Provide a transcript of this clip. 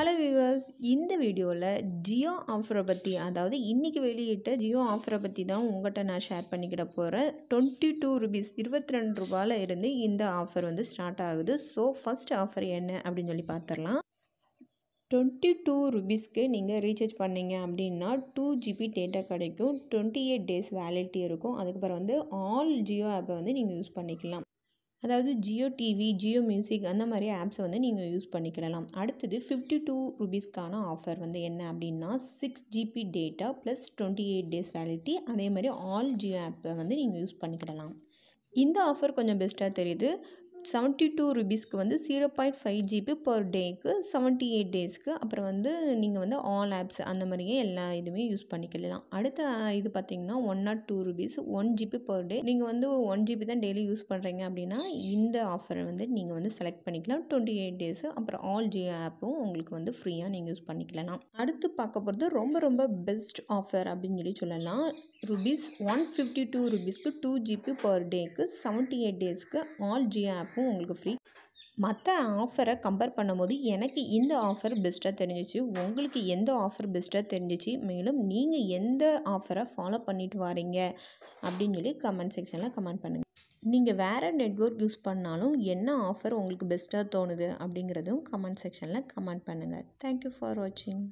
hello viewers இந்த வீடியோவில் ஜியோ ஆஃபரை பற்றி அதாவது இன்றைக்கி வெளியிட்ட ஜியோ ஆஃபரை பற்றி தான் உங்கள்கிட்ட நான் ஷேர் பண்ணிக்கிட போகிறேன் டுவெண்ட்டி டூ ருபீஸ் இருபத்தி ரெண்டு ரூபாயில் இருந்து இந்த ஆஃபர் வந்து ஸ்டார்ட் ஆகுது ஸோ ஃபஸ்ட் ஆஃபர் என்ன அப்படின்னு சொல்லி பார்த்துடலாம் டுவெண்ட்டி டூ ருபீஸ்க்கு நீங்கள் ரீசார்ஜ் பண்ணிங்க அப்படின்னா டூ ஜிபி டேட்டா கிடைக்கும் டுவெண்ட்டி எயிட் டேஸ் வேலிட்டி இருக்கும் அதுக்கப்புறம் வந்து ஆல் ஜியோ ஆப்பை வந்து நீங்கள் யூஸ் பண்ணிக்கலாம் அதாவது ஜியோ டிவி ஜியோ மியூசிக் அந்த மாதிரி ஆப்ஸை வந்து நீங்கள் யூஸ் பண்ணிக்கிடலாம் அடுத்தது ஃபிஃப்டி டூ ருபீஸ்க்கான ஆஃபர் வந்து என்ன அப்படின்னா six GB data plus twenty eight days validity அதே மாதிரி ஆல் ஜியோ ஆப்பை வந்து நீங்கள் யூஸ் பண்ணிக்கிடலாம் இந்த ஆஃபர் கொஞ்சம் பெஸ்ட்டாக தெரியுது செவன்ட்டி டூ ருபீஸ்க்கு வந்து zero point five GB per டேக்கு செவன்ட்டி எயிட் டேஸ்க்கு அப்புறம் வந்து நீங்கள் வந்து ஆல் ஆப்ஸ் அந்த மாதிரியே எல்லா இதுவுமே யூஸ் பண்ணிக்கலாம் அடுத்த இது பார்த்தீங்கன்னா one nought two rupees one GB per day நீங்கள் வந்து ஒன் ஜிபி தான் டெய்லி யூஸ் பண்ணுறீங்க அப்படின்னா இந்த ஆஃபர் வந்து நீங்கள் வந்து செலக்ட் பண்ணிக்கலாம் டுவெண்ட்டி எயிட் டேஸ் அப்புறம் ஆல் ஜியோ ஆப்பும் உங்களுக்கு வந்து ஃப்ரீயாக நீங்கள் யூஸ் பண்ணிக்கலாம் அடுத்து பார்க்க போகிறது ரொம்ப ரொம்ப பெஸ்ட் ஆஃபர் அப்படின்னு சொல்லி சொல்லலாம் ருபீஸ் ஒன் ஃபிஃப்டி டூ ருபீஸ்க்கு டூ ஜிபி பர் டேக்கு செவன்ட்டி எயிட் டேஸ்க்கு ஆல் ஜியோ ஆப் மேக்கப்பும் உங்களுக்கு ஃப்ரீ மற்ற ஆஃபரை கம்பேர் பண்ணும்போது எனக்கு இந்த ஆஃபர் பெஸ்ட்டாக தெரிஞ்சிச்சு உங்களுக்கு எந்த ஆஃபர் பெஸ்ட்டாக தெரிஞ்சிச்சு மேலும் நீங்கள் எந்த ஆஃபரை ஃபாலோ பண்ணிட்டு வரீங்க அப்படின்னு சொல்லி கமெண்ட் செக்ஷனில் கமெண்ட் பண்ணுங்கள் நீங்கள் வேறு நெட்ஒர்க் யூஸ் பண்ணாலும் என்ன ஆஃபர் உங்களுக்கு பெஸ்ட்டாக தோணுது அப்படிங்கிறதும் கமெண்ட் செக்ஷனில் கமெண்ட் பண்ணுங்கள் தேங்க்யூ ஃபார் வாட்சிங்